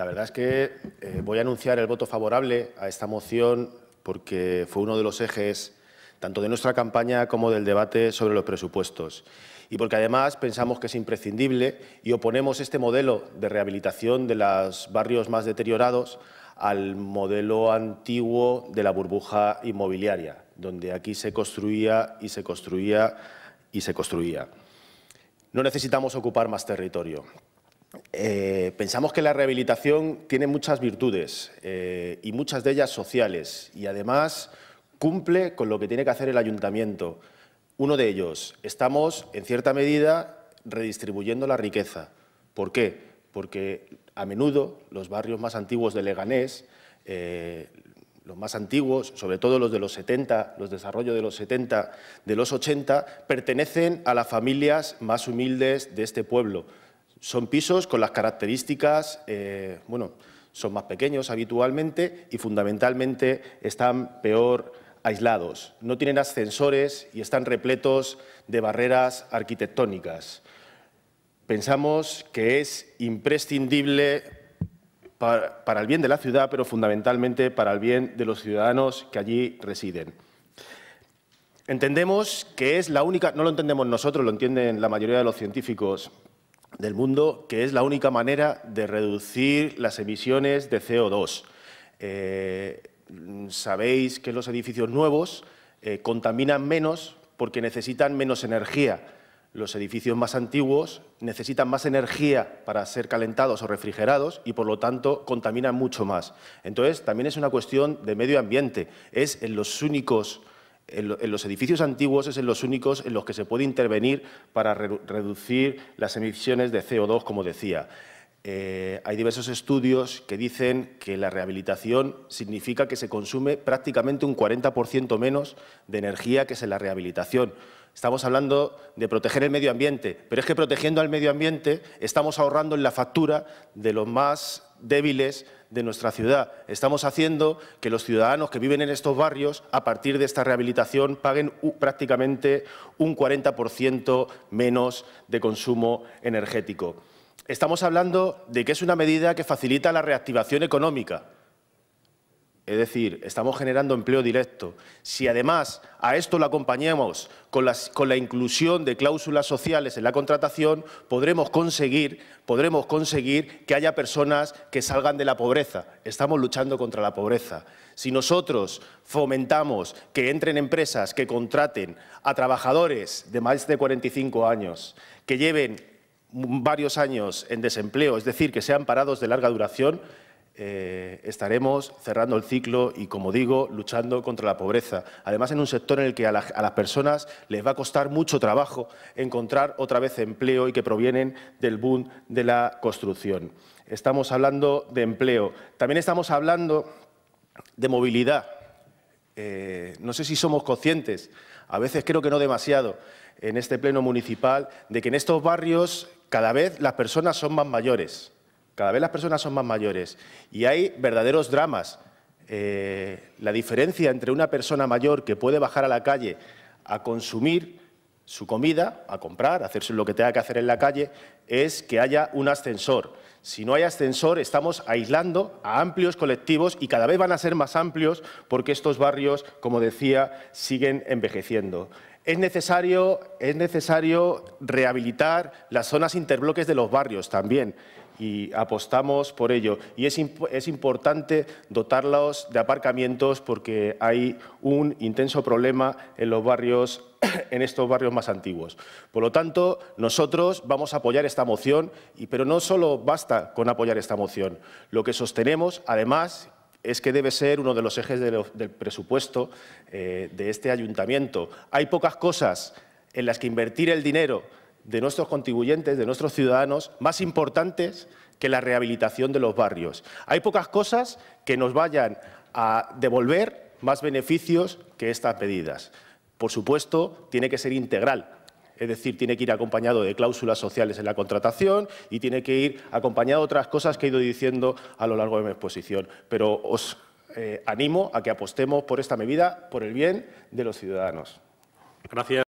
La verdad es que eh, voy a anunciar el voto favorable a esta moción porque fue uno de los ejes tanto de nuestra campaña como del debate sobre los presupuestos. Y porque además pensamos que es imprescindible y oponemos este modelo de rehabilitación de los barrios más deteriorados al modelo antiguo de la burbuja inmobiliaria, donde aquí se construía y se construía y se construía. No necesitamos ocupar más territorio. Eh, pensamos que la rehabilitación tiene muchas virtudes eh, y muchas de ellas sociales y además cumple con lo que tiene que hacer el ayuntamiento. Uno de ellos, estamos en cierta medida redistribuyendo la riqueza. ¿Por qué? Porque a menudo los barrios más antiguos de Leganés, eh, los más antiguos, sobre todo los de los 70, los desarrollos de los 70, de los 80, pertenecen a las familias más humildes de este pueblo son pisos con las características, eh, bueno, son más pequeños habitualmente y fundamentalmente están peor aislados. No tienen ascensores y están repletos de barreras arquitectónicas. Pensamos que es imprescindible para el bien de la ciudad, pero fundamentalmente para el bien de los ciudadanos que allí residen. Entendemos que es la única, no lo entendemos nosotros, lo entienden la mayoría de los científicos del mundo, que es la única manera de reducir las emisiones de CO2. Eh, sabéis que los edificios nuevos eh, contaminan menos porque necesitan menos energía. Los edificios más antiguos necesitan más energía para ser calentados o refrigerados y, por lo tanto, contaminan mucho más. Entonces, también es una cuestión de medio ambiente. Es en los únicos en, los edificios antiguos es en los únicos en los que se puede intervenir para reducir las emisiones de CO2, como decía. Eh, hay diversos estudios que dicen que la rehabilitación significa que se consume prácticamente un 40% menos de energía que es en la rehabilitación. Estamos hablando de proteger el medio ambiente, pero es que protegiendo al medio ambiente estamos ahorrando en la factura de los más débiles de nuestra ciudad. Estamos haciendo que los ciudadanos que viven en estos barrios, a partir de esta rehabilitación, paguen prácticamente un 40% menos de consumo energético. Estamos hablando de que es una medida que facilita la reactivación económica, es decir, estamos generando empleo directo. Si además a esto lo acompañamos con, la inclusión de cláusulas sociales en la contratación, podremos podremos conseguir que haya personas que salgan de la pobreza. Estamos luchando contra la pobreza. Si nosotros fomentamos que entren empresas que contraten a trabajadores de más de 45 años, que lleven varios años en desempleo, es decir, que sean parados de larga duración, eh, estaremos cerrando el ciclo y, como digo, luchando contra la pobreza. Además, en un sector en el que a, las personas les va a costar mucho trabajo encontrar otra vez empleo y que provienen del boom de la construcción. Estamos hablando de empleo. También estamos hablando de movilidad. Eh, no sé si somos conscientes, a veces creo que no demasiado, en este pleno municipal, de que en estos barrios cada vez las personas son más mayores cada vez las personas son más mayores y hay verdaderos dramas. Eh, la diferencia entre una persona mayor que puede bajar a la calle a consumir su comida, a comprar, a hacerse lo que tenga que hacer en la calle, es que haya un ascensor. Si no hay ascensor, estamos aislando a amplios colectivos y cada vez van a ser más amplios porque estos barrios, como decía, siguen envejeciendo. Es necesario, es necesario rehabilitar las zonas interbloques de los barrios también y apostamos por ello. Y es, importante dotarlos de aparcamientos porque hay un intenso problema en los barrios en estos barrios más antiguos. Por lo tanto, nosotros vamos a apoyar esta moción, pero no solo basta con apoyar esta moción. Lo que sostenemos, además, es que debe ser uno de los ejes del presupuesto eh, de este ayuntamiento. Hay pocas cosas en las que invertir el dinero de nuestros contribuyentes, de nuestros ciudadanos, más importantes que la rehabilitación de los barrios. Hay pocas cosas que nos vayan a devolver más beneficios que estas medidas. Por supuesto, tiene que ser integral es decir, tiene que ir acompañado de cláusulas sociales en la contratación y tiene que ir acompañado de otras cosas que he ido diciendo a lo largo de mi exposición. Pero os eh, animo a que apostemos por esta medida, por el bien de los ciudadanos. Gracias.